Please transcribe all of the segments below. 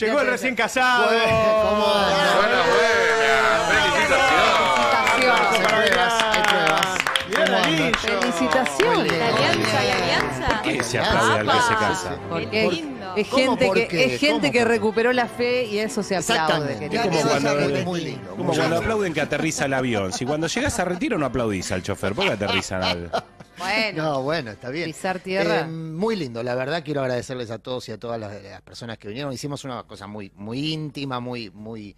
Llegó el recién casado. ¿Cómo bueno, Felicitaciones. Felicitaciones. Felicitaciones. alianza y alianza. ¿Por qué se aplaude al que se casa? Porque lindo. es gente, que, es gente que recuperó la fe y eso se aplaude. Es como cuando, muy lindo, como cuando aplauden que aterriza el avión. Si cuando llegas a retiro no aplaudís al chofer, ¿por qué aterrizan al.? Bueno. No, bueno, está bien. Pisar tierra. Em, muy lindo, la verdad quiero agradecerles a todos y a todas las, personas que vinieron. Hicimos una cosa muy, muy íntima, muy, muy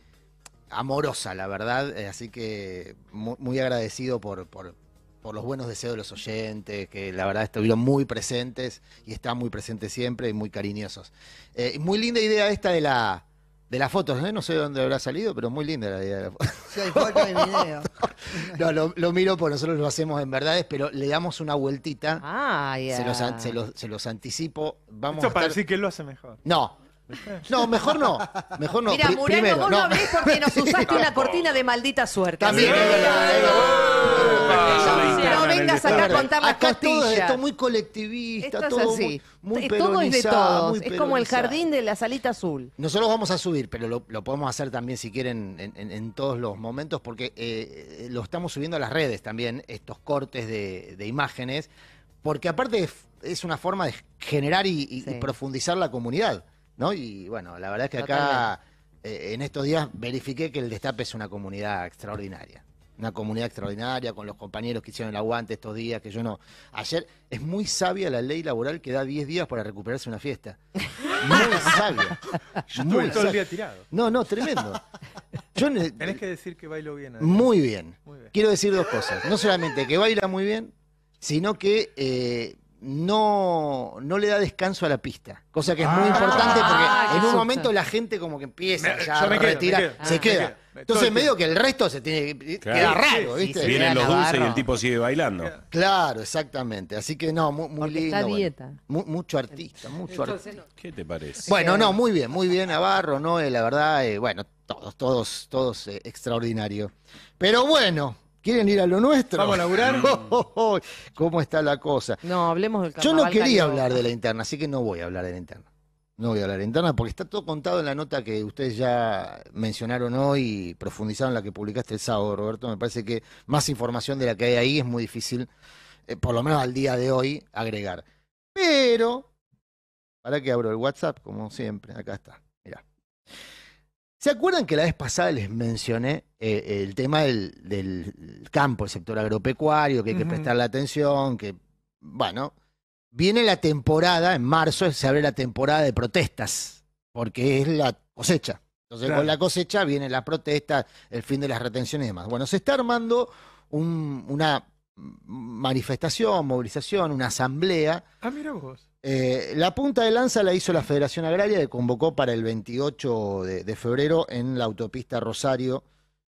amorosa, la verdad. Eh, así que muy, agradecido por, por, por los buenos deseos de los oyentes, que la verdad estuvieron muy presentes y están muy presentes siempre y muy cariñosos. Eh, muy linda idea esta de la de las fotos, ¿eh? no sé dónde habrá salido, pero muy linda la idea de la foto. Sí, hay foto y video. no, lo, miro porque nosotros lo hacemos en verdades, pero le damos una vueltita. Ah, ya. se, los, se, los, se los, anticipo. Vamos a estar... para decir que él lo hace mejor. No, no, mejor no. Mejor no. Mira, Murano, vos no abrís porque nos usaste una cortina de maldita suerte. También, no vengas acá a contar las acá es muy colectivista, todo es muy, es como el jardín de la salita azul. Nosotros vamos a subir, pero lo, podemos hacer también si quieren en, todos los momentos, porque eh, lo estamos subiendo a las redes también, estos cortes de, imágenes, porque aparte es, una forma de generar y, profundizar la comunidad, ¿no? Y bueno, la verdad es que acá, eh, en estos días, verifiqué que el Destape es una comunidad extraordinaria una comunidad extraordinaria, con los compañeros que hicieron el aguante estos días, que yo no. Ayer es muy sabia la ley laboral que da 10 días para recuperarse una fiesta. Muy sabia. yo todo el día tirado. No, no, tremendo. Tenés que decir que bailo bien. Muy, bien. Quiero decir dos cosas. No solamente que baila muy bien, sino que eh, no, no le da descanso a la pista, cosa que es muy ah. importante porque ah, en un momento la gente como que empieza ya a retirar, se queda. Entonces, medio que el resto se tiene que queda raro, ¿viste? Vienen los dulces y el tipo sigue bailando. Claro, exactamente. Así que no, muy, lindo. Está dieta. mucho artista, mucho artista. ¿Qué te parece? Bueno, no, muy bien, muy bien, Navarro, ¿no? Eh, la verdad, eh, bueno, todos, todos, todos eh, extraordinarios. Pero bueno, ¿Quieren ir a lo nuestro? ¿Vamos a laburar? ¿Cómo está la cosa? No, hablemos del carnaval. Yo no quería hablar de la interna, así que no voy a hablar de la interna. No voy a hablar en interna porque está todo contado en la nota que ustedes ya mencionaron hoy y profundizaron la que publicaste el sábado, Roberto. Me parece que más información de la que hay ahí es muy difícil, eh, por lo menos al día de hoy, agregar. Pero, para qué abro el WhatsApp, como siempre, acá está, mirá. ¿Se acuerdan que la vez pasada les mencioné eh, el tema del, campo, el sector agropecuario, que hay que prestar la prestarle atención, que, bueno, viene la temporada, en marzo se abre la temporada de protestas, porque es la cosecha. Entonces con la cosecha viene la protesta, el fin de las retenciones y demás. Bueno, se está armando una manifestación, movilización, una asamblea. Ah, mira vos. Eh, la punta de lanza la hizo la Federación Agraria que convocó para el 28 de febrero en la autopista Rosario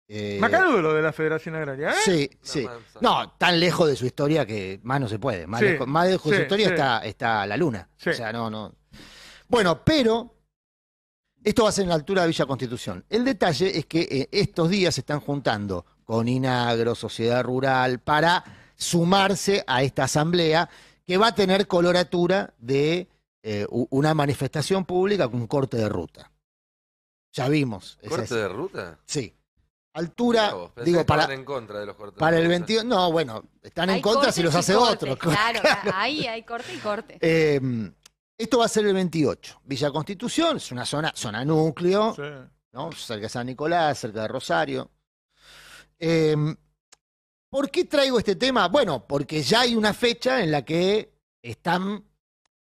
eh, lo de la Federación Agraria, ¿eh? Sí, sí. No, tan lejos de su historia que más no se puede. Más, lejos, de su historia está, la luna. O sea, no, no. Bueno, pero esto va a ser en la altura de Villa Constitución. El detalle es que eh, estos días se están juntando con Inagro, Sociedad Rural, para sumarse a esta asamblea que va a tener coloratura de eh, una manifestación pública con corte de ruta. Ya vimos. ¿Corte de ruta? Sí altura. digo, para, Para el 22. No, bueno, están en contra si los hace otro. Claro, ahí hay corte y corte. Em, esto va a ser el 28. Villa Constitución es una zona, zona núcleo, ¿no? cerca de San Nicolás, cerca de Rosario. Em, ¿Por qué traigo este tema? Bueno, porque ya hay una fecha en la que están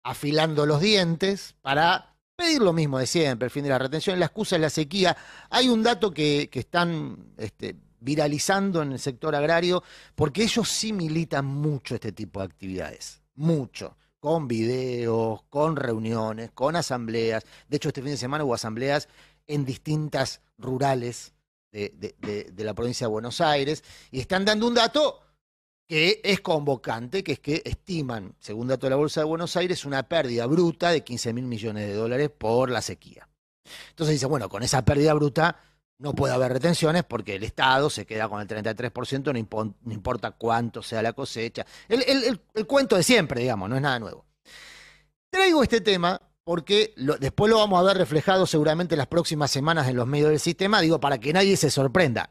afilando los dientes para pedir lo mismo de siempre, el fin de la retención, la excusa es la sequía. Hay un dato que, están este, viralizando en el sector agrario, porque ellos sí militan mucho este tipo de actividades, mucho, con videos, con reuniones, con asambleas. De hecho, este fin de semana hubo asambleas en distintas rurales de la provincia de Buenos Aires y están dando un dato que es convocante, que es que estiman, según dato de la Bolsa de Buenos Aires, una pérdida bruta de 15 mil millones de dólares por la sequía. Entonces dice, bueno, con esa pérdida bruta no puede haber retenciones porque el Estado se queda con el 33%, no, importa cuánto sea la cosecha. El, cuento de siempre, digamos, no es nada nuevo. Traigo este tema porque después lo vamos a ver reflejado seguramente en las próximas semanas en los medios del sistema, digo, para que nadie se sorprenda.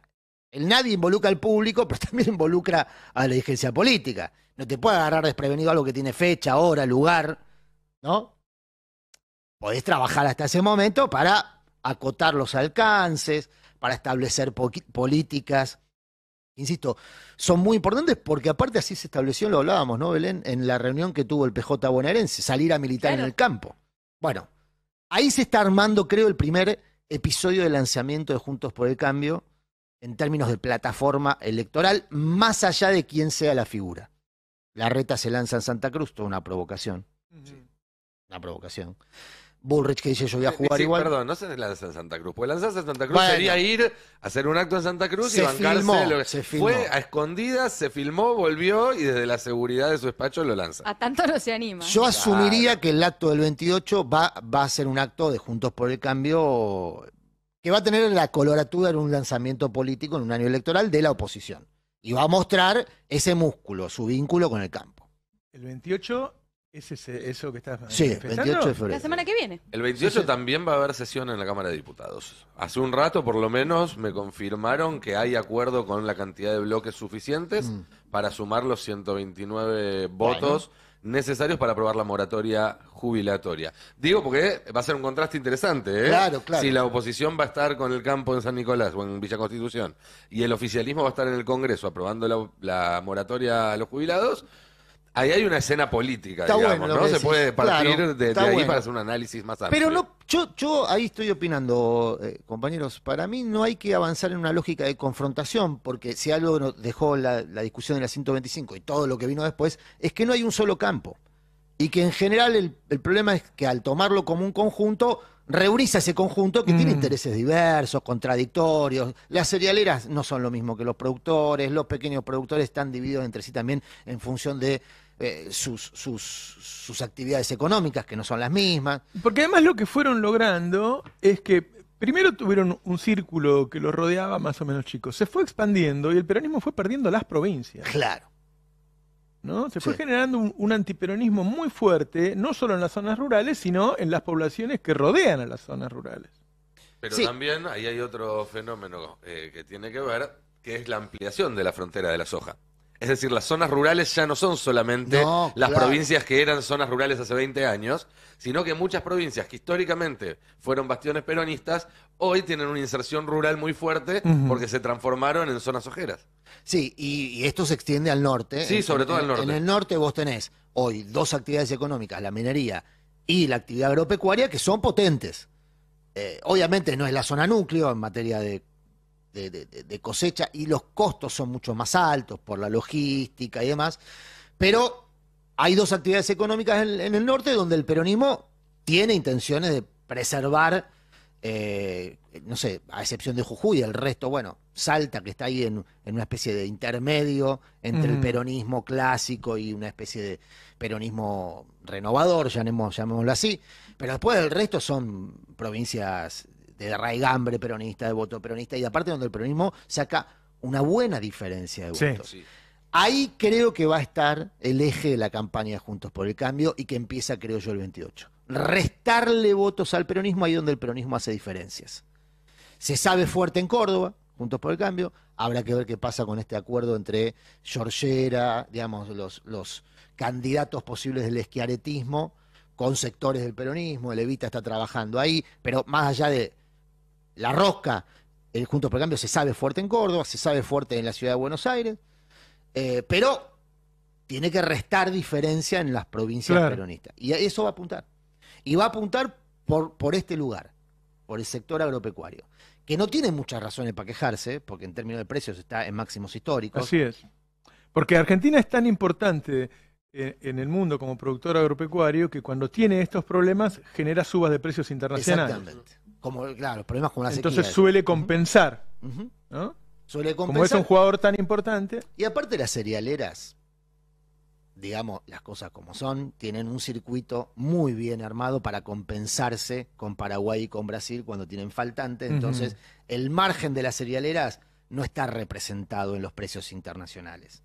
El nadie involucra al público, pero también involucra a la dirigencia política. No te puede agarrar desprevenido algo que tiene fecha, hora, lugar, ¿no? Podés trabajar hasta ese momento para acotar los alcances, para establecer políticas. Insisto, son muy importantes porque aparte así se estableció, lo hablábamos, ¿no, Belén? En la reunión que tuvo el PJ bonaerense, salir a militar en el campo. Bueno, ahí se está armando, creo, el primer episodio de lanzamiento de Juntos por el Cambio en términos de plataforma electoral, más allá de quién sea la figura. La reta se lanza en Santa Cruz, toda una provocación. Sí. Una provocación. Bullrich que dice yo voy a jugar igual. Perdón, no se lanza en Santa Cruz. Pues lanzarse en Santa Cruz sería ir a hacer un acto en Santa Cruz y bancarse. se filmó. Fue a escondidas, se filmó, volvió y desde la seguridad de su despacho lo lanza. A tanto no se anima. Yo asumiría que el acto del 28 va a ser un acto de Juntos por el Cambio que va a tener la coloratura en un lanzamiento político en un año electoral de la oposición. Y va a mostrar ese músculo, su vínculo con el campo. El 28 ¿Es eso que estás Sí, 28 de febrero. La semana que viene. El 28 también va a haber sesión en la Cámara de Diputados. Hace un rato, por lo menos, me confirmaron que hay acuerdo con la cantidad de bloques suficientes mm. para sumar los 129 votos necesarios para aprobar la moratoria jubilatoria. Digo porque va a ser un contraste interesante, ¿eh? Claro, claro. Si la oposición va a estar con el campo en San Nicolás o en Villa Constitución y el oficialismo va a estar en el Congreso aprobando la, la moratoria a los jubilados, Ahí hay una escena política, digamos, ¿no? Se puede partir de, ahí para hacer un análisis más amplio. Pero yo, ahí estoy opinando, eh, compañeros. Para mí no hay que avanzar en una lógica de confrontación, porque si algo nos dejó la, discusión de la 125 y todo lo que vino después, es que no hay un solo campo. Y que en general el, problema es que al tomarlo como un conjunto, reuniza ese conjunto que tiene mm. intereses diversos, contradictorios. Las cerealeras no son lo mismo que los productores, los pequeños productores están divididos entre sí también en función de eh, sus, sus, actividades económicas, que no son las mismas. Porque además lo que fueron logrando es que Primero tuvieron un círculo que los rodeaba más o menos chicos. Se fue expandiendo y el peronismo fue perdiendo las provincias. Claro. ¿No? Se fue generando un, antiperonismo muy fuerte, no solo en las zonas rurales, sino en las poblaciones que rodean a las zonas rurales. Pero también ahí hay otro fenómeno eh, que tiene que ver, que es la ampliación de la frontera de la soja. Es decir, las zonas rurales ya no son solamente las provincias que eran zonas rurales hace 20 años, sino que muchas provincias que históricamente fueron bastiones peronistas, hoy tienen una inserción rural muy fuerte porque se transformaron en zonas ojeras. Sí, y, esto se extiende al norte. Sí, sobre todo al norte. En el norte vos tenés hoy dos actividades económicas, la minería y la actividad agropecuaria, que son potentes. Eh, obviamente no es la zona núcleo en materia de de, cosecha y los costos son mucho más altos por la logística y demás. Pero hay dos actividades económicas en, el norte donde el peronismo tiene intenciones de preservar, eh, no sé, a excepción de Jujuy, el resto, bueno, Salta, que está ahí en, una especie de intermedio entre el peronismo clásico y una especie de peronismo renovador, llamémoslo así. Pero después el resto son provincias de raigambre peronista, de voto peronista, y aparte donde el peronismo saca una buena diferencia de votos. Ahí creo que va a estar el eje de la campaña Juntos por el Cambio y que empieza, creo yo, el 28. Restarle votos al peronismo ahí donde el peronismo hace diferencias. Se sabe fuerte en Córdoba, Juntos por el Cambio. Habrá que ver qué pasa con este acuerdo entre Georgera, digamos, los, los candidatos posibles del esquiaretismo con sectores del peronismo. El Evita está trabajando ahí, pero más allá de la Rosca, el Juntos por el Cambio, se sabe fuerte en Córdoba, se sabe fuerte en la ciudad de Buenos Aires, eh, pero tiene que restar diferencia en las provincias peronistas. Y eso va a apuntar. Y va a apuntar por, por este lugar, por el sector agropecuario, que no tiene muchas razones para quejarse, porque en términos de precios está en máximos históricos. Así es. Porque Argentina es tan importante en el mundo como productor agropecuario que cuando tiene estos problemas genera subas de precios internacionales. Como, problemas Entonces suele compensar, Como es un jugador tan importante. Y aparte las cerealeras, digamos las cosas como son, tienen un circuito muy bien armado para compensarse con Paraguay y con Brasil cuando tienen faltantes. Entonces, el margen de las cerealeras no está representado en los precios internacionales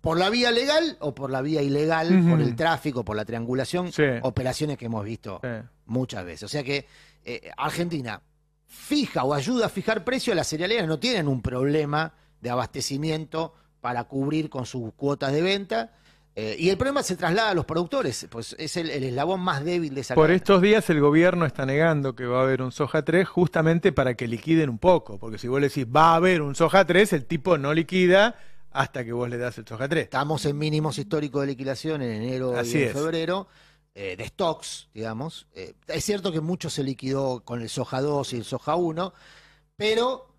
por la vía legal o por la vía ilegal, por el tráfico, por la triangulación, operaciones que hemos visto muchas veces. O sea que eh, Argentina fija o ayuda a fijar precio, las cerealeras no tienen un problema de abastecimiento para cubrir con sus cuotas de venta. Eh, y el problema se traslada a los productores, pues es el, eslabón más débil de esa Por estos días el gobierno está negando que va a haber un soja 3 justamente para que liquiden un poco, porque si vos le decís va a haber un soja 3, el tipo no liquida hasta que vos le das el soja 3. Estamos en mínimos históricos de liquidación en enero y en febrero. Eh, de stocks, digamos. Eh, es cierto que mucho se liquidó con el soja 2 y el soja 1, pero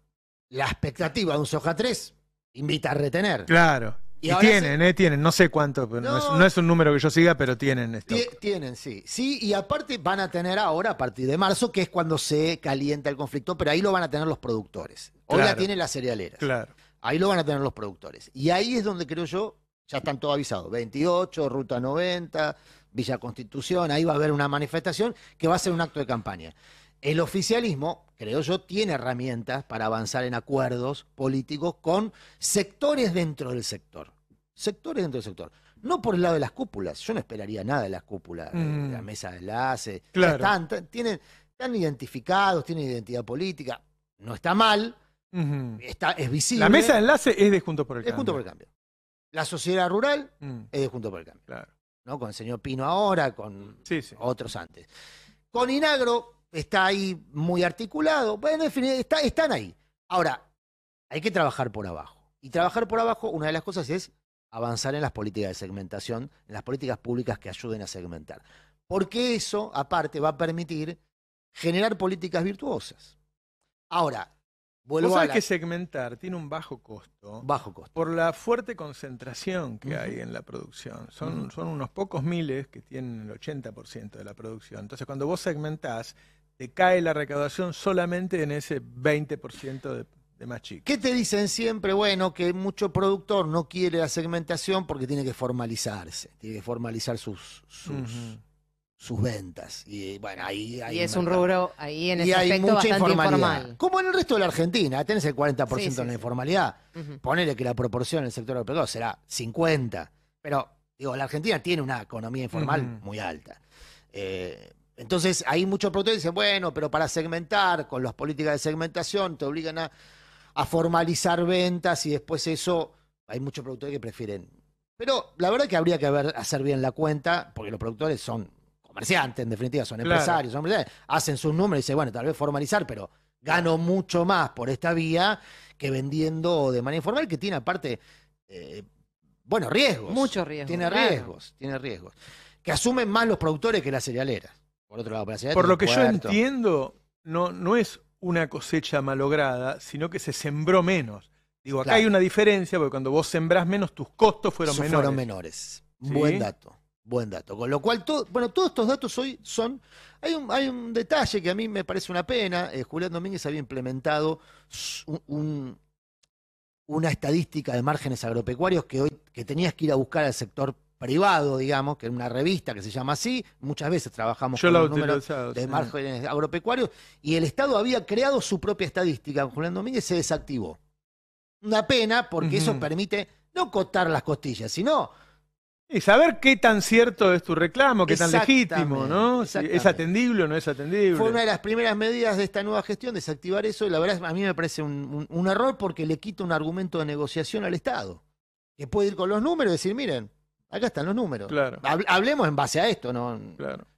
la expectativa de un soja 3 invita a retener. Claro. Y, tienen, eh, tienen, no sé cuánto, no, no, es, un número que yo siga, pero tienen esto. Tienen, sí. Sí, y aparte van a tener ahora, a partir de marzo, que es cuando se calienta el conflicto, pero ahí lo van a tener los productores. Hoy la tienen las cerealeras. Claro. Ahí lo van a tener los productores. Y ahí es donde creo yo, ya están todos avisados. 28, Ruta 90, Villa Constitución, ahí va a haber una manifestación que va a ser un acto de campaña. El oficialismo, creo yo, tiene herramientas para avanzar en acuerdos políticos con sectores dentro del sector. Sectores dentro del sector. No por el lado de las cúpulas. Yo no esperaría nada de las cúpulas, mm. la mesa de enlace. Claro. Están, tienen, están identificados, tienen identidad política. No está mal, Está, es visible. La mesa de enlace es de Junto por el Cambio. Es junto por el Cambio. La sociedad rural mm. es de junto por el Cambio. Claro. ¿no? Con el señor Pino ahora, con otros antes. Con Inagro está ahí muy articulado. Bueno, en están ahí. Ahora, hay que trabajar por abajo. Y trabajar por abajo, una de las cosas es avanzar en las políticas de segmentación, en las políticas públicas que ayuden a segmentar. Porque eso, aparte, va a permitir generar políticas virtuosas. Ahora, hay Vos que segmentar tiene un bajo costo. Bajo costo. Por la fuerte concentración que hay en la producción. Son, unos pocos miles que tienen el 80% de la producción. Entonces, cuando vos segmentás, te cae la recaudación solamente en ese 20% de, de más chicos. ¿Qué te dicen siempre? Bueno, que mucho productor no quiere la segmentación porque tiene que formalizarse. Tiene que formalizar sus, sus, sus ventas. Y bueno, ahí hay es un rubro ahí en y ese bastante informal. Como en el resto de la Argentina, tenés el 40% de la informalidad. Ponele que la proporción en el sector agropecuario será 50. Pero, digo, la Argentina tiene una economía informal muy alta. Eh, entonces, hay muchos productores que dicen, bueno, pero para segmentar, con las políticas de segmentación, te obligan a, formalizar ventas y después eso, hay muchos productores que prefieren. Pero la verdad que habría que hacer bien la cuenta, porque los productores son comerciantes, en definitiva, son empresarios, son empresarios, hacen sus números y dicen, bueno, tal vez formalizar, pero gano mucho más por esta vía que vendiendo de manera informal, que tiene aparte, eh, bueno, riesgos. Muchos riesgos. Tiene riesgos, tiene riesgos. Que asumen más los productores que las cerealeras. Por otro lado, Por lo que yo entiendo, no, no es una cosecha malograda, sino que se sembró menos. Digo, acá hay una diferencia, porque cuando vos sembrás menos, tus costos fueron menores. Fueron menores. Buen dato. Buen dato. Con lo cual, bueno, todos estos datos hoy son. Hay un, hay un detalle que a mí me parece una pena. Eh, Julián Domínguez había implementado una estadística de márgenes agropecuarios que hoy que tenías que ir a buscar al sector privado, digamos, que era una revista que se llama así. Muchas veces trabajamos con los números de márgenes agropecuarios. Y el Estado había creado su propia estadística. Julián Domínguez se desactivó. Una pena, porque eso permite no cotar las costillas, sino y saber qué tan cierto es tu reclamo, qué tan legítimo, ¿no? ¿Es atendible o no es atendible? Fue una de las primeras medidas de esta nueva gestión, desactivar eso, y la verdad a mí me parece un, error porque le quita un argumento de negociación al Estado, que puede ir con los números y decir, miren, acá están los números. Hablemos en base a esto, no,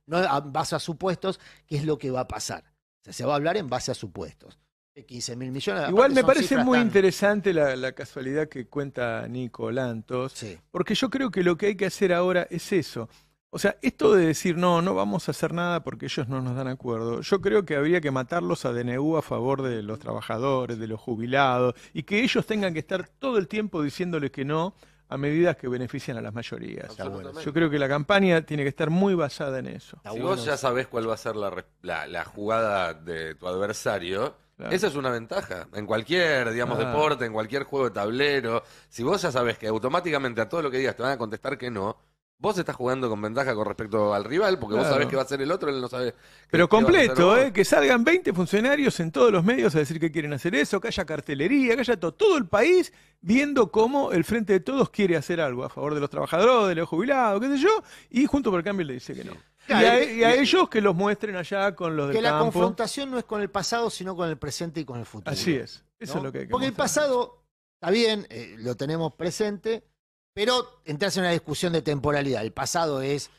no en base a supuestos, qué es lo que va a pasar. O sea, se va a hablar en base a supuestos. 15 mil millones. Igual me parece muy interesante la, casualidad que cuenta Nico Lantos, porque yo creo que lo que hay que hacer ahora es eso. O sea, esto de decir no, no vamos a hacer nada porque ellos no nos dan acuerdo, yo creo que habría que matarlos a DNU a favor de los trabajadores, de los jubilados, y que ellos tengan que estar todo el tiempo diciéndoles que no a medidas que benefician a las mayorías. Yo creo que la campaña tiene que estar muy basada en eso. Si vos ya sabés cuál va a ser la, la jugada de tu adversario, esa es una ventaja. En cualquier, digamos, ah. deporte, en cualquier juego de tablero. Si vos ya sabes que automáticamente a todo lo que digas te van a contestar que no, vos estás jugando con ventaja con respecto al rival, porque vos sabés que va a ser el otro, él no sabe. Pero completo, ¿eh? que salgan 20 funcionarios en todos los medios a decir que quieren hacer eso, que haya cartelería, que haya todo, todo el país viendo cómo el Frente de Todos quiere hacer algo a favor de los trabajadores, de los jubilados, qué sé yo, y junto por el cambio le dice que no. E-, y a, ellos que los muestren allá con los del Que la confrontación no es con el pasado, sino con el presente y con el futuro. Así es. Eso es lo que hay que Porque el pasado, está bien, eh, lo tenemos presente, pero entras en una discusión de temporalidad. El pasado es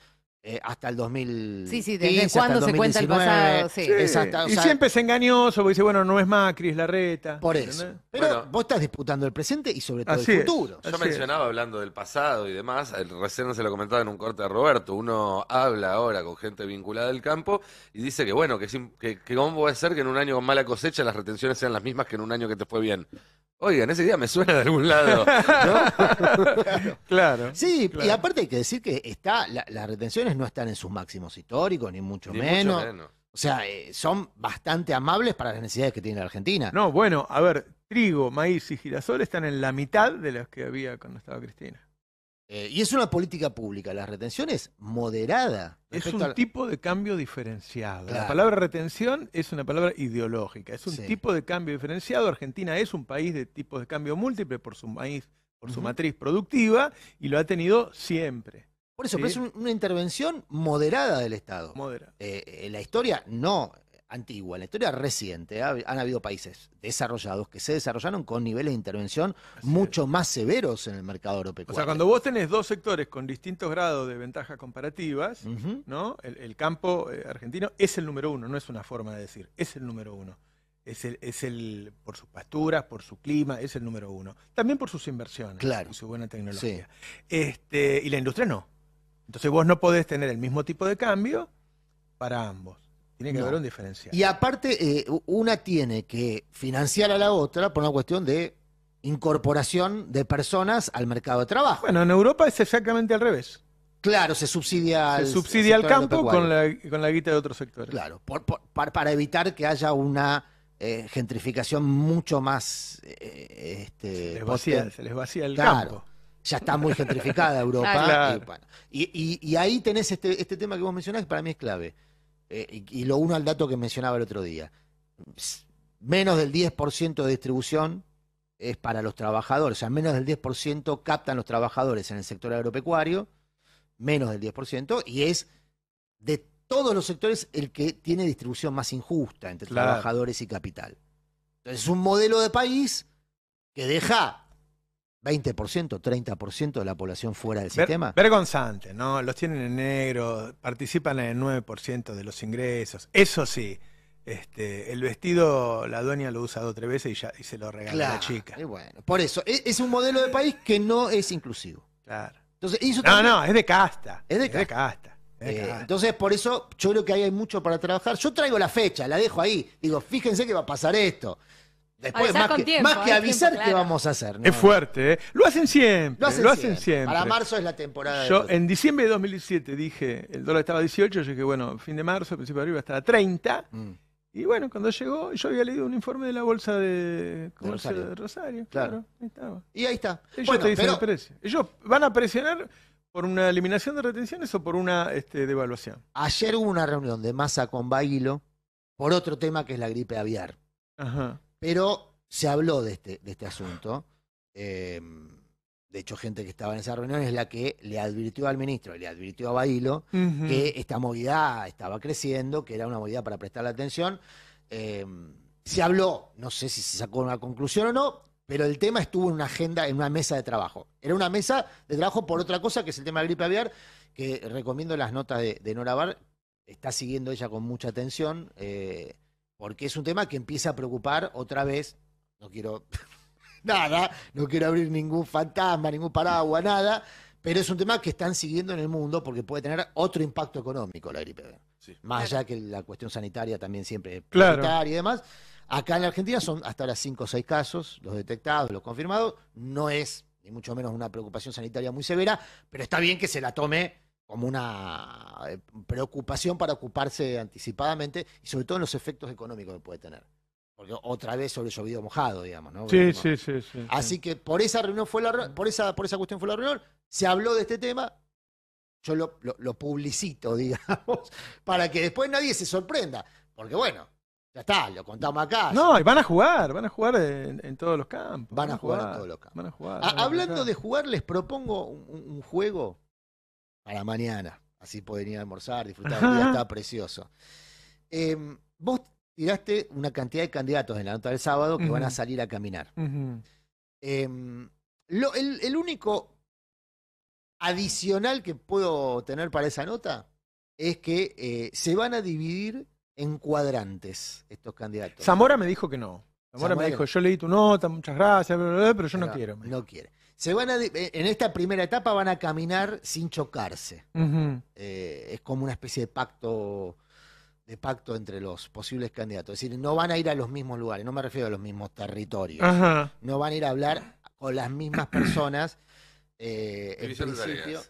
eh, hasta el 2000. Sí, sí, desde se cuenta el pasado. y siempre es engañoso, porque dice, bueno, no es Macri, es reta Por eso. Pero vos estás disputando el presente y sobre todo el futuro. Yo mencionaba, hablando del pasado y demás, el, eh, recién se lo comentaba en un corte a Roberto, uno habla ahora con gente vinculada al campo y dice que, bueno, que, que, que cómo puede ser que en un año con mala cosecha las retenciones sean las mismas que en un año que te fue bien en ese día me suena de algún lado. claro. Sí, y aparte hay que decir que está, las retenciones no están en sus máximos históricos, ni mucho, menos. O sea, eh, son bastante amables para las necesidades que tiene la Argentina. No, bueno, a ver, trigo, maíz y girasol están en la mitad de las que había cuando estaba Cristina. Eh, y es una política pública, la retención es moderada. Es un tipo de cambio diferenciado. La palabra retención es una palabra ideológica, es un tipo de cambio diferenciado. Argentina es un país de tipo de cambio múltiple por su por su matriz productiva y lo ha tenido siempre. Por eso, pero es una intervención moderada del Estado. en eh, eh, la historia no antigua, en la historia reciente, han habido países desarrollados que se desarrollaron con niveles de intervención mucho más severos en el mercado europeo. O sea, cuando vos tenés dos sectores con distintos grados de ventajas comparativas, ¿no? El, campo eh, argentino es el número uno, no es una forma de decir, es el número uno. Es el, por sus pasturas, por su clima, es el número uno. También por sus inversiones claro. y su buena tecnología. Este, y la industria no. Entonces vos no podés tener el mismo tipo de cambio para ambos. Tiene que haber un diferencial. Y aparte, eh, una tiene que financiar a la otra por una cuestión de incorporación de personas al mercado de trabajo. Bueno, en Europa es exactamente al revés. Claro, se subsidia al, se subsidia al campo con la, guita de otros sectores. Claro, para evitar que haya una eh, gentrificación mucho más... Eh, este, se, les vacía, el campo ya está muy gentrificada Europa. Y, ahí tenés este, este tema que vos mencionás, que para mí es clave. Eh, y, lo uno al dato que mencionaba el otro día, menos del 10% de distribución es para los trabajadores, o sea, menos del 10% captan los trabajadores en el sector agropecuario, menos del 10%, y es de todos los sectores el que tiene distribución más injusta entre trabajadores y capital. Entonces, es un modelo de país que deja 20%, 30% de la población fuera del sistema. Vergonzante, ¿no? Los tienen en negro, participan en el 9% de los ingresos. Eso sí, este, el vestido la dueña lo usa dos o tres veces y, ya, se lo regala a la chica. bueno, por eso, e-, es, un modelo de país que no es inclusivo. Claro. Entonces, no, no, es de casta. Es de, eh, casta. entonces, por eso yo creo que ahí hay mucho para trabajar. Yo traigo la fecha, la dejo ahí. Digo, fíjense que va a pasar esto. Después, más, que, que eh, avisar vamos a hacer. Es fuerte, ¿eh? Lo hacen siempre. Lo hacen, siempre. Para marzo es la temporada. Yo en diciembre de 2017 dije, el dólar estaba a 18, yo dije, bueno, fin de marzo, principio de abril estaba a 30. Mm. Y bueno, cuando llegó, yo había leído un informe de la bolsa de, Rosario. claro. Ahí estaba. Y ahí está. Ellos te dicen el precio. Ellos van a presionar por una eliminación de retenciones o por una este, devaluación. Ayer hubo una reunión de masa con Bailo por otro tema que es la gripe aviar. Ajá. Pero se habló de este, de este asunto. Em, de hecho, gente que estaba en esa reunión es la que le advirtió al ministro, le advirtió a Bailo que esta movida estaba creciendo, que era una movida para prestarle atención. Em, se habló, no sé si se sacó una conclusión o no, pero el tema estuvo en una agenda, en una mesa de trabajo. Era una mesa de trabajo por otra cosa, que es el tema de gripe aviar, que recomiendo las notas de, Nora Bar, está siguiendo ella con mucha atención. Eh, porque es un tema que empieza a preocupar otra vez, no quiero nada, no quiero abrir ningún fantasma, ningún paraguas, nada, pero es un tema que están siguiendo en el mundo porque puede tener otro impacto económico la gripe Más allá que la cuestión sanitaria también siempre es claro. y demás. Acá en la Argentina son hasta las 5 o 6 casos, los detectados, los confirmados. No es, ni mucho menos, una preocupación sanitaria muy severa, pero está bien que se la tome como una eh, preocupación para ocuparse anticipadamente y sobre todo en los efectos económicos que puede tener. Porque otra vez sobre llovido mojado, digamos, ¿no? Sí, sí, sí, sí, Así que por esa reunión fue por esa, por esa cuestión fue la reunión, se habló de este tema, yo lo, publicito, digamos, para que después nadie se sorprenda. Porque bueno, ya está, lo contamos acá. No, y van a jugar, van a jugar en, todos los campos. Van, a jugar, en todos los campos. hablando de jugar, les propongo un juego a la mañana. Así pueden ir a almorzar, disfrutar del día, está precioso. Em, vos tiraste una cantidad de candidatos en la nota del sábado que van a salir a caminar. Em, lo, el, único adicional que puedo tener para esa nota es que eh, se van a dividir en cuadrantes estos candidatos. Zamora me dijo que no. Zamora, me dijo, yo leí tu nota, muchas gracias, pero yo no quiero. No quiere se van a, eh, en esta primera etapa van a caminar sin chocarse. Eh, es como una especie de pacto de pacto entre los posibles candidatos. Es decir, no van a ir a los mismos lugares, no me refiero a los mismos territorios. No van a ir a hablar con las mismas personas. Eh, en principio,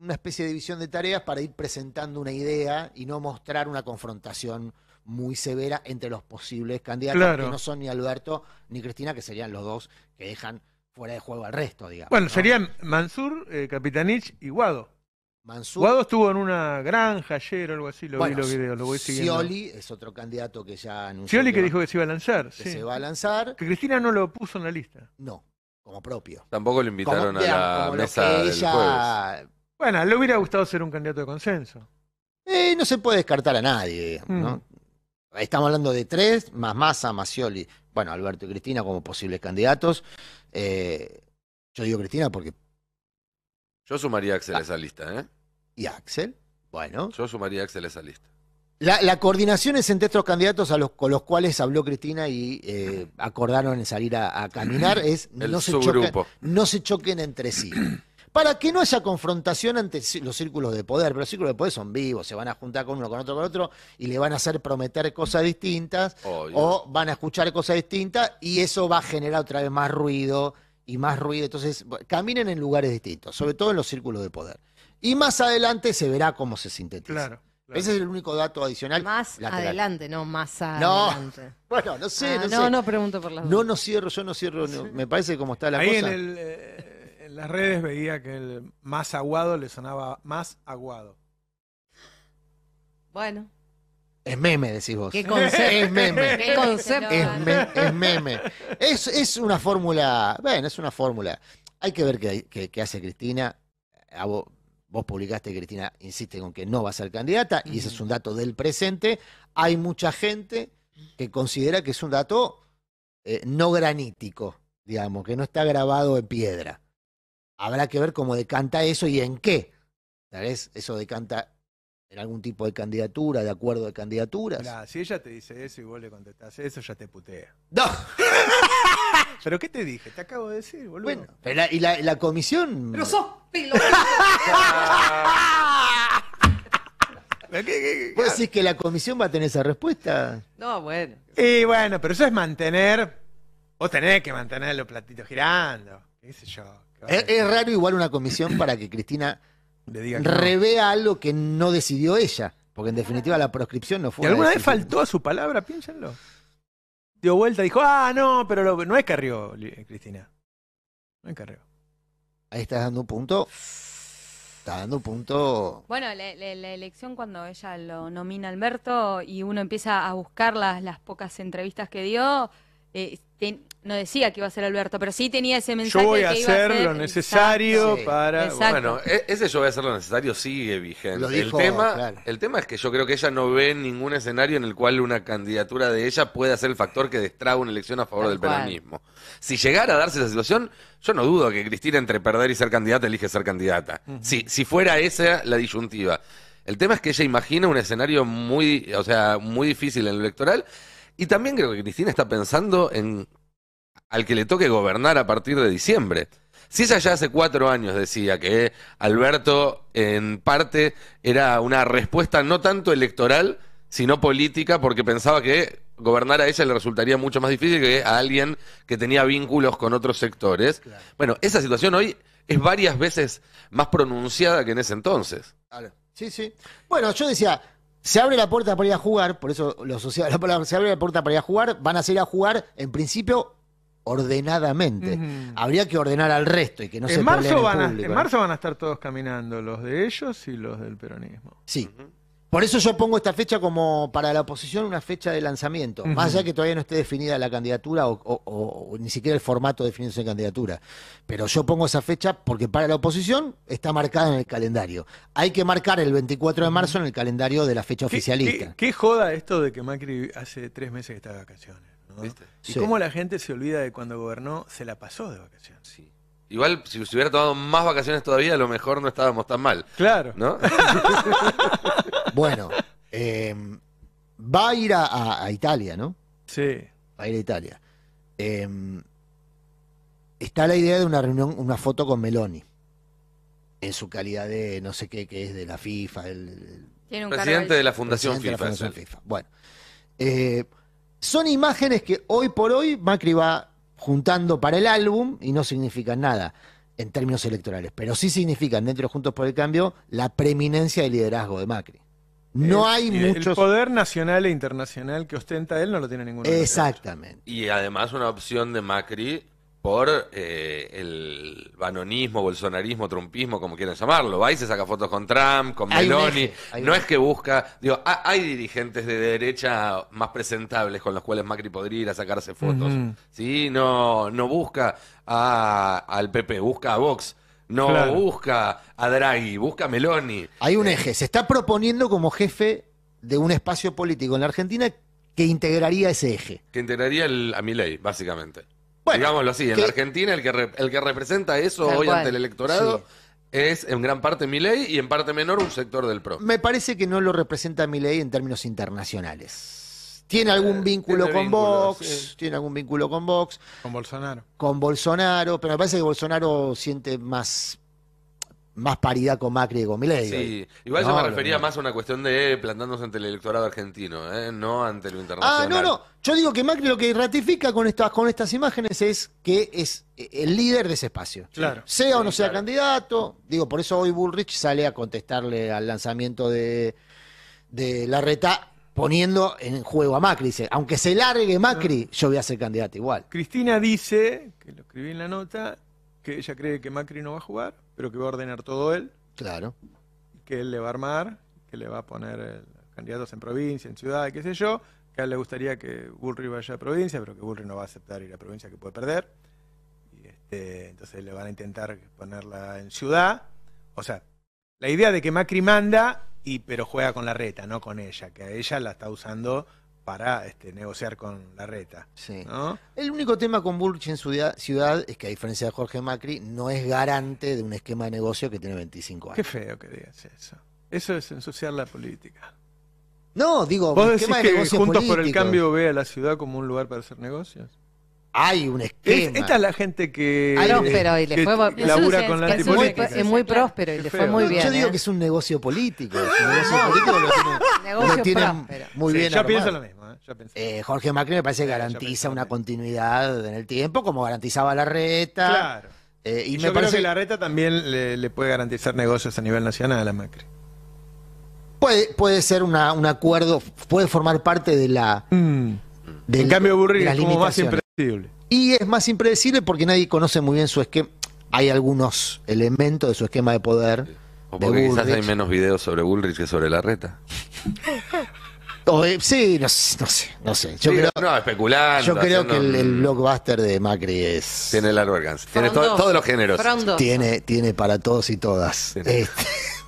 una especie de división de tareas para ir presentando una idea y no mostrar una confrontación muy severa entre los posibles candidatos, que no son ni Alberto ni Cristina, que serían los dos que dejan fuera de juego al resto, digamos. Bueno, serían Mansur, Capitanich eh, y Guado. Guado estuvo en una granja ayer o algo así, lo vi lo voy siguiendo. Scioli es otro candidato que ya anunció. Scioli que, dijo que se iba a lanzar. Que se va a lanzar. Que Cristina no lo puso en la lista. No, como propio. Tampoco lo invitaron a la mesa lo que Bueno, le hubiera gustado ser un candidato de consenso. Eh, no se puede descartar a nadie, ¿no? Mm. Estamos hablando de tres, más Massa, Macioli, bueno, Alberto y Cristina como posibles candidatos. Eh, yo digo Cristina porque... Yo sumaría a Axel ah. a esa lista, ¿eh? ¿Y Axel? Bueno. Yo sumaría a Axel a esa lista. La, coordinación es entre estos candidatos a los, con los cuales habló Cristina y eh, acordaron en salir a, caminar es no se, no se, choquen, entre sí para que no haya confrontación ante los círculos de poder. Pero los círculos de poder son vivos, se van a juntar con uno, con otro, con otro, y le van a hacer prometer cosas distintas o van a escuchar cosas distintas y eso va a generar otra vez más ruido y más ruido. Entonces, caminen en lugares distintos, sobre todo en los círculos de poder. Y más adelante se verá cómo se sintetiza. Claro. Ese es el único dato adicional. Más adelante, no más adelante. No. Bueno, no sé, ah, no, no sé. No, no pregunto por las No, no cierro, yo no cierro. Me parece como está la cosa. Eh, en las redes veía que el más aguado le sonaba más aguado. Bueno. Es meme, decís vos. ¿Qué concepto? Es meme. Es, meme. Es, una fórmula. Bueno, es una fórmula. Hay que ver qué, hace Cristina. vos, publicaste que Cristina insiste con que no va a ser candidata, y ese es un dato del presente. Hay mucha gente que considera que es un dato eh, no granítico, digamos, que no está grabado en piedra habrá que ver cómo decanta eso y en qué. Tal vez eso decanta en algún tipo de candidatura, de acuerdo de candidaturas. si ella te dice eso y vos le contestás eso, ya te putea. ¡No! ¿Pero qué te dije? Te acabo de decir, boludo. Bueno, y la, comisión... ¡Pero sos piloto! vos decís que la comisión va a tener esa respuesta? No, bueno. Y bueno, pero eso es mantener... Vos tenés que mantener los platitos girando. ¿Qué sé yo? Es, raro igual una comisión para que Cristina revea algo que no decidió ella. Porque en definitiva la proscripción no fue. ¿Y alguna vez faltó a su palabra? Piénsenlo. Dio vuelta, y dijo, ah, no, pero no es Carrió, Cristina. No es Carrió. Ahí estás dando un punto. Está dando un punto. Bueno, la, elección cuando ella lo nomina Alberto y uno empieza a buscar las, las pocas entrevistas que dio, eh, no decía que iba a ser Alberto, pero sí tenía ese mensaje. Yo voy a hacer lo necesario para. Bueno, e-, ese yo voy a hacer lo necesario sigue vigente. el, tema, el tema es que yo creo que ella no ve ningún escenario en el cual una candidatura de ella pueda ser el factor que destraga una elección a favor del peronismo. Si llegara a darse esa situación, yo no dudo que Cristina, entre perder y ser candidata, elige ser candidata. si, si fuera esa la disyuntiva. El tema es que ella imagina un escenario muy, o sea, muy difícil en el electoral y también creo que Cristina está pensando en al que le toque gobernar a partir de diciembre. Si ella ya hace cuatro años decía que Alberto en parte era una respuesta no tanto electoral, sino política, porque pensaba que gobernar a ella le resultaría mucho más difícil que a alguien que tenía vínculos con otros sectores. Bueno, esa situación hoy es varias veces más pronunciada que en ese entonces. Sí, sí. Bueno, yo decía, se abre la puerta para ir a jugar, por eso los sociales, la palabra, se abre la puerta para ir a jugar, van a salir a jugar en principio ordenadamente. Habría que ordenar al resto y que no en se marzo van En marzo van a estar todos caminando, los de ellos y los del peronismo. Sí. Por eso yo pongo esta fecha como para la oposición una fecha de lanzamiento, más allá que todavía no esté definida la candidatura o, ni siquiera el formato de definición de candidatura. Pero yo pongo esa fecha porque para la oposición está marcada en el calendario. Hay que marcar el 24 de marzo en el calendario de la fecha oficialista. Qué, joda esto de que Macri hace tres meses que está de vacaciones. ¿no? Y cómo la gente se olvida de cuando gobernó, se la pasó de vacaciones. Sí. Igual, si se hubiera tomado más vacaciones todavía, a lo mejor no estábamos tan mal. Claro. ¿No? Bueno, em, va a ir a, Italia, ¿no? Sí. Va a ir a Italia. Em, está la idea de una reunión, una foto con Meloni. En su calidad de no sé qué, que es de la FIFA. El, presidente de la Fundación, FIFA, Bueno. Eh, son imágenes que hoy por hoy Macri va juntando para el álbum y no significan nada en términos electorales, pero sí significan dentro de Juntos por el Cambio la preeminencia y liderazgo de Macri. No eh, hay mucho. El poder nacional e internacional que ostenta él no lo tiene ninguno. Exactamente. Y además una opción de Macri por eh, el banonismo, bolsonarismo, trumpismo, como quieran llamarlo. Va y se saca fotos con Trump, con Meloni. no es que busca, digo, hay dirigentes de derecha más presentables con los cuales Macri podría ir a sacarse fotos. Sí, no, no busca al PP, busca a Vox. No busca a Draghi, busca a Meloni. Hay un eh. eje. Se está proponiendo como jefe de un espacio político en la Argentina que integraría ese eje. Que integraría el, a Milei, básicamente. Bueno, Digámoslo así, en la Argentina el que, el que representa eso hoy ante el electorado es en gran parte Milei y en parte menor un sector del PRO. Me parece que no lo representa Milei en términos internacionales. Tiene algún eh, vínculo con Vox, tiene algún vínculo con Vox. Con Bolsonaro. Con Bolsonaro, pero me parece que Bolsonaro siente más más paridad con Macri y con Milei. Sí, igual me refería más a una cuestión de plantándose ante el electorado argentino, ¿eh? no ante lo internacional. Ah, no, no. Yo digo que Macri lo que ratifica con estas, con estas imágenes es que es eh, el líder de ese espacio. Claro. Sea o no sea candidato, digo, por eso hoy Bullrich sale a contestarle al lanzamiento de, de la reta poniendo en juego a Macri. Dice, aunque se largue Macri, ah. yo voy a ser candidato igual. Cristina dice, que lo escribí en la nota, que ella cree que Macri no va a jugar, pero que va a ordenar todo él. Claro. Que él le va a armar, que le va a poner eh, candidatos en provincia, en ciudad, qué sé yo. Que a él le gustaría que Bullrich vaya a provincia, pero que Bullrich no va a aceptar ir a provincia que puede perder. Este, entonces le van a intentar ponerla en ciudad. O sea, la idea de que Macri manda y pero juega con la reta, no con ella, que a ella la está usando para este, negociar con la reta. El único tema con Bullrich en su ciudad es que, a diferencia de Jorge Macri, no es garante de un esquema de negocio que tiene 25 años. Qué feo que digas eso. Eso es ensuciar la política. No, digo, ¿Vos esquema de que Juntos por el Cambio ve a la ciudad como un lugar para hacer negocios? hay un esquema. esta es la gente que. y le fue labura es, con la Muy, es muy próspero y le fue muy bien. Yo digo ¿eh? que es un negocio político. Es un negocio político lo negocio muy bien. Yo pienso lo mismo. ¿eh? eh Jorge Macri me parece que garantiza una continuidad en el tiempo, como garantizaba la reta. Claro. Eh, y, me parece que la reta también le, puede garantizar negocios a nivel nacional a Macri. Puede, puede ser un acuerdo, puede formar parte de la. Mm. en cambio, Burri es como más y es más impredecible porque nadie conoce muy bien su esquema. Hay algunos elementos de su esquema de poder. O porque quizás hay menos videos sobre Bullrich que sobre la reta. Eh, sí, no, sé, no sé. Yo creo, no, especulando. Yo creo que el, blockbuster de Macri es. Tiene largo alcance. Tiene todos los géneros. Tiene, tiene para todos y todas. Este...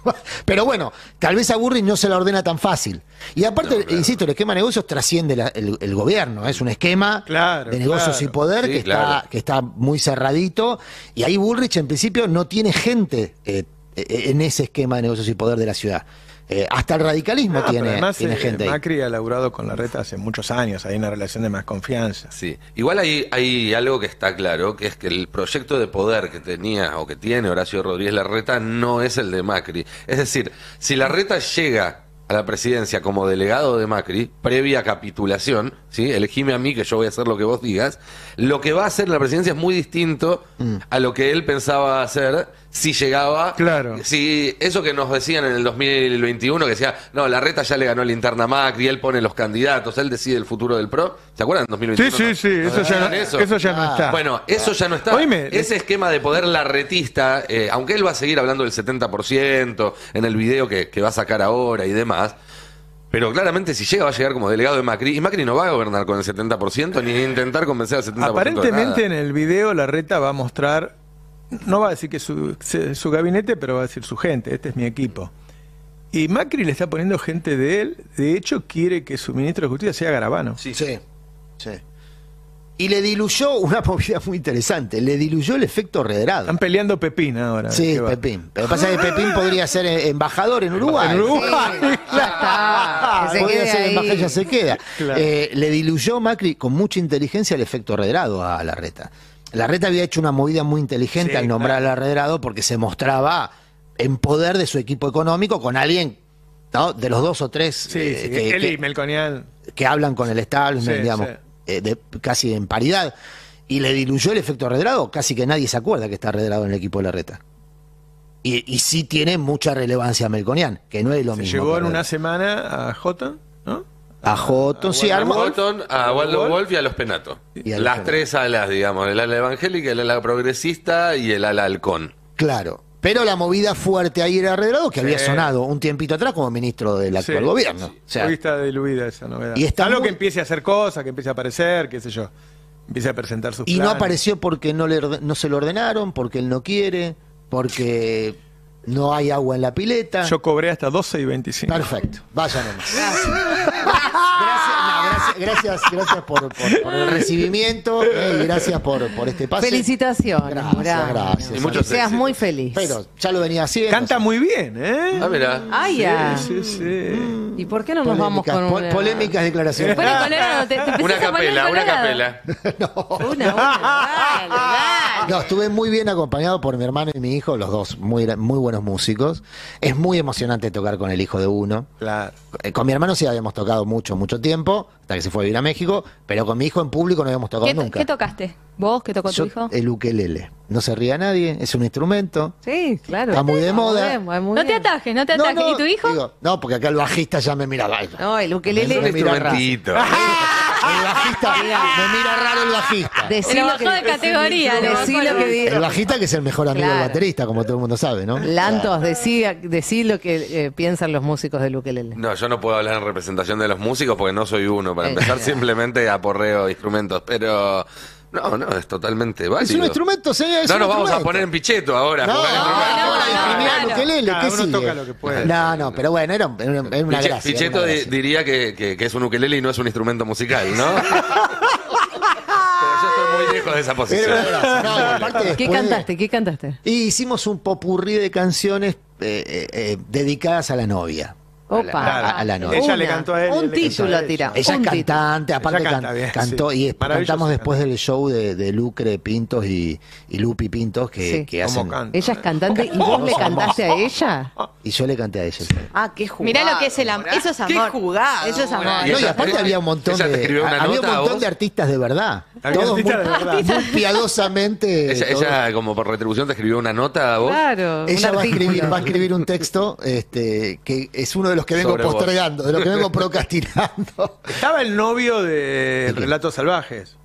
Pero bueno, tal vez a Bullrich no se la ordena tan fácil. Y aparte, insisto, el esquema de negocios trasciende el, gobierno. ¿eh? Es un esquema de negocios y poder que, está, que está muy cerradito. Y ahí Bullrich, en principio, no tiene gente eh, eh, en ese esquema de negocios y poder de la ciudad. Eh, hasta el radicalismo ah, tiene, además, eh, gente. Macri ha laburado con la reta hace muchos años, hay una relación de más confianza. Sí, igual hay, hay algo que está claro, que es que el proyecto de poder que tenía o que tiene Horacio Rodríguez Larreta no es el de Macri. Es decir, si la RETA llega a la presidencia como delegado de Macri, previa capitulación, ¿sí? elegime a mí que yo voy a hacer lo que vos digas, lo que va a hacer la presidencia es muy distinto mm. a lo que él pensaba hacer si llegaba. Claro. Si eso que nos decían en el 2021, que decía, no, la reta ya le ganó la interna Macri, él pone los candidatos, él decide el futuro del PRO. ¿Se acuerdan? En 2021. Sí, sí, sí, eso, ya no, está. Bueno, eso ya no está. Ese esquema de poder larretista, retista eh, aunque él va a seguir hablando del 70% en el video que, va a sacar ahora y demás. Pero claramente si llega va a llegar como delegado de Macri y Macri no va a gobernar con el 70% ni intentar convencer al 70%. Aparentemente en el video la reta va a mostrar no va a decir que su, su gabinete, pero va a decir su gente, este es mi equipo. Y Macri le está poniendo gente de él, de hecho quiere que su ministro de Justicia sea Garabano. Sí, sí. Y le diluyó una movida muy interesante, le diluyó el efecto Rederado. Están peleando Pepín ahora. Sí, Pepín. Pero pasa que Pepín podría ser eh, embajador en Uruguay. En Uruguay. podría ser se queda. Eh, le diluyó Macri con mucha inteligencia el efecto Rederado a la reta la reta había hecho una movida muy inteligente al nombrar al Arredrado porque se mostraba en poder de su equipo económico con alguien, De los dos o tres eh, que, hablan con el establishment, digamos, eh, casi en paridad. Y le diluyó el efecto Arredrado, casi que nadie se acuerda que está Arredrado en el equipo de la reta. Y, y sí tiene mucha relevancia Melconian, que no es lo se mismo. Llegó en una semana a Jota, ¿no? A Houghton, sí, a Wolf, a Waldo Wolf y a los Penatos. Las tres alas, digamos, el ala evangélica, el ala progresista y el ala halcón. Claro. Pero la movida fuerte ahí era Redrado, que había sonado un tiempito atrás como ministro del actual gobierno. Sí. diluida esa novedad. Y está Algo que empiece a hacer cosas, que empiece a aparecer, qué sé yo. Empiece a presentar sus Y no apareció porque no se lo ordenaron, porque él no quiere, porque no hay agua en la pileta. Yo cobré hasta 12 y 25. Perfecto, vaya nomás. Gracias. gracias, por, el recibimiento y gracias por, este pase. Felicitaciones. Gracias, gracias. que seas muy feliz. Pero ya lo venía haciendo. Canta muy bien, ¿eh? Ah, mira. ya. Ah. Sí, sí, sí. Mm. ¿Y por qué no nos vamos con una... polémicas declaraciones? una capela, una capela. no. Una, una, Ah. No, estuve muy bien acompañado por mi hermano y mi hijo, los dos muy, muy buenos músicos. Es muy emocionante tocar con el hijo de uno. Claro. Eh, con mi hermano sí habíamos tocado mucho, mucho tiempo, hasta que se fue a vivir a México, pero con mi hijo en público no habíamos tocado nunca. ¿Qué tocaste? ¿Vos qué tocó tu hijo? El ukelele. No se ría nadie, es un instrumento. Sí, claro. Está muy de moda. no te atajes, no te atajes. ¿Y tu hijo? no, porque acá el bajista ya me miraba. No, el ukelele es un instrumentito. El bajista. me mira raro el bajista. Decí lo bajó de categoría, lo que El bajista que es el mejor amigo del baterista, como todo el mundo sabe, ¿no? Lantos, decí, lo que piensan los músicos de Lele No, yo no puedo hablar en representación de los músicos porque no soy uno. Para empezar, simplemente simplemente aporreo instrumentos. Pero no, no, es totalmente válido. Es un instrumento, sí, es No nos vamos a poner en picheto ahora. No, no, no, pero bueno, era, una gracia. Pichetto diría que, es un ukelele y no es un instrumento musical, ¿no? yo estoy muy lejos de esa posición. ¿Qué cantaste? ¿Qué cantaste? hicimos un popurrí de canciones eh, eh, eh, dedicadas a la novia. Opa. A la, a, Ella le cantó a él. Un título tira. Ella es cantante, aparte cantó y cantamos después del show de, Lucre Pintos y, Lupi Pintos que, que hacen. Ella es cantante y vos le cantaste a ella. Y yo le canté a ella. Ah, qué jugada. Mirá lo que es el Eso es amor. Qué jugada. Eso es amor. No, y aparte había un montón de había un montón de artistas de verdad. Todos muy, muy piadosamente. Ella, como por retribución te escribió una nota a vos. Claro. Ella va a escribir, va a escribir un texto este, que es uno de los que vengo postergando, de los que vengo procrastinando. Estaba el novio de Relatos Salvajes.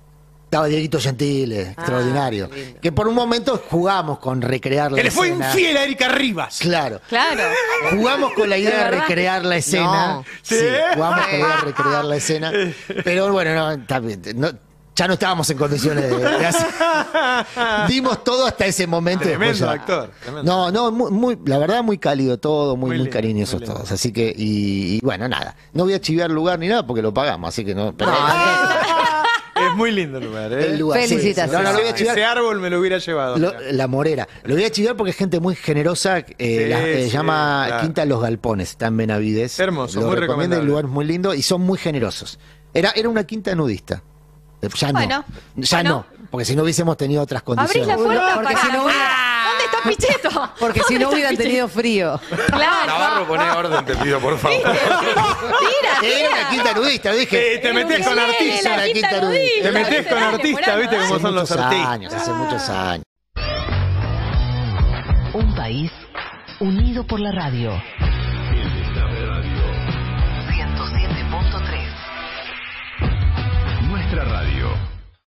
Estaba Dieguito Gentiles, ah, extraordinario. Que por un momento jugamos con recrear la escena. Que le fue infiel a Erika Rivas. Claro. Claro. Jugamos con la idea de, recrear la escena. ¿Sí? Jugamos con la idea de recrear la escena. Pero bueno, no, también ya no estábamos en condiciones de, Dimos todo hasta ese momento. Tremendo actor. No, no, muy, la verdad, muy cálido todo, muy, cariñosos todos. Así que, y, bueno, nada. No voy a chiviar lugar ni nada porque lo pagamos, así que no. Ah. Es muy lindo el lugar, ¿eh? Felicitaciones. Ese árbol me lo hubiera llevado. la morera. Lo voy a chiviar porque es gente muy generosa. Eh, se eh, llama Quinta Los Galpones, está en Benavides. Hermoso, muy recomiendo. El lugar muy lindo y son muy generosos. Era, era una quinta nudista. Eh, ya bueno, no. Ya bueno. no. Porque si no hubiésemos tenido otras condiciones. Abrís la puerta para... Si no hubiera... ¿Dónde está Picheto? Porque si no hubieran tenido frío. Claro. Navarro, poné orden, te pido, por favor. Tira, tira. era una quinta nudista, dije. Eh, te metés con artista. La quinta nudista. Te metés con artistas, artista, viste cómo son los artistas. Años, hace muchos ah. años. Un país unido por la radio.